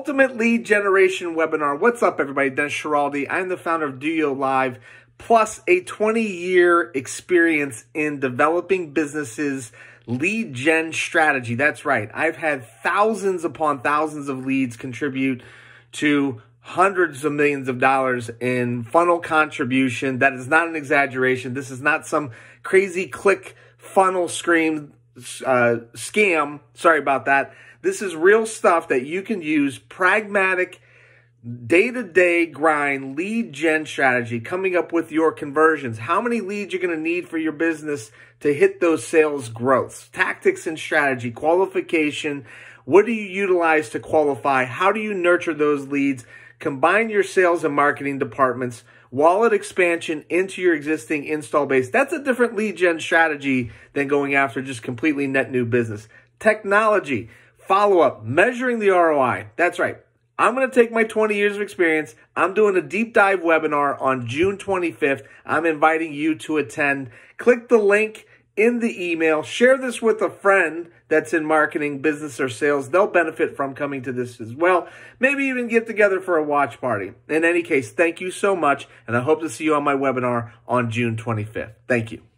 Ultimate Lead Generation webinar. What's up, everybody? Dennis Schiraldi. I'm the founder of Duo Live, plus a 20-year experience in developing businesses lead gen strategy. That's right. I've had thousands upon thousands of leads contribute to hundreds of millions of dollars in funnel contribution. That is not an exaggeration. This is not some crazy click funnel scream uh, scam. Sorry about that. This is real stuff that you can use pragmatic day-to-day -day grind lead gen strategy coming up with your conversions how many leads you're going to need for your business to hit those sales growths tactics and strategy qualification what do you utilize to qualify how do you nurture those leads Combine your sales and marketing departments, wallet expansion into your existing install base. That's a different lead gen strategy than going after just completely net new business. Technology, follow up, measuring the ROI. That's right. I'm going to take my 20 years of experience. I'm doing a deep dive webinar on June 25th. I'm inviting you to attend. Click the link in the email. Share this with a friend that's in marketing, business, or sales. They'll benefit from coming to this as well. Maybe even get together for a watch party. In any case, thank you so much, and I hope to see you on my webinar on June 25th. Thank you.